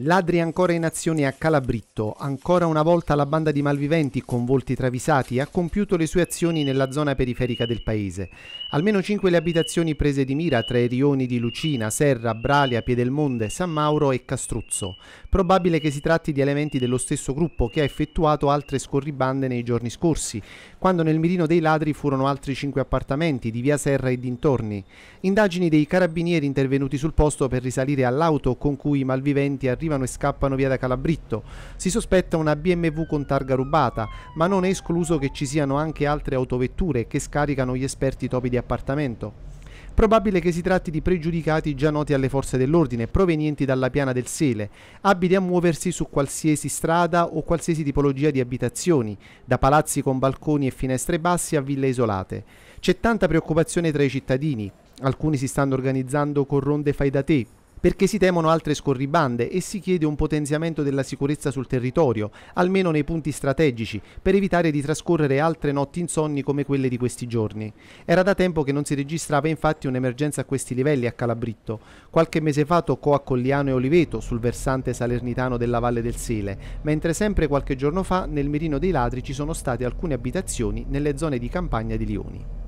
Ladri ancora in azione a Calabritto, ancora una volta la banda di malviventi con volti travisati ha compiuto le sue azioni nella zona periferica del paese. Almeno cinque le abitazioni prese di mira tra i rioni di Lucina, Serra, Bralia, Piedelmonte, San Mauro e Castruzzo. Probabile che si tratti di elementi dello stesso gruppo che ha effettuato altre scorribande nei giorni scorsi, quando nel mirino dei ladri furono altri cinque appartamenti di via Serra e dintorni. Indagini dei carabinieri intervenuti sul posto per risalire all'auto con cui i malviventi arrivano arrivano e scappano via da Calabritto. Si sospetta una BMW con targa rubata, ma non è escluso che ci siano anche altre autovetture che scaricano gli esperti topi di appartamento. Probabile che si tratti di pregiudicati già noti alle forze dell'ordine, provenienti dalla piana del Sele, abili a muoversi su qualsiasi strada o qualsiasi tipologia di abitazioni, da palazzi con balconi e finestre bassi a ville isolate. C'è tanta preoccupazione tra i cittadini, alcuni si stanno organizzando con ronde fai da te, perché si temono altre scorribande e si chiede un potenziamento della sicurezza sul territorio, almeno nei punti strategici, per evitare di trascorrere altre notti insonni come quelle di questi giorni. Era da tempo che non si registrava infatti un'emergenza a questi livelli a Calabritto. Qualche mese fa toccò a Colliano e Oliveto, sul versante salernitano della Valle del Sele, mentre sempre qualche giorno fa nel mirino dei ladri ci sono state alcune abitazioni nelle zone di campagna di Lioni.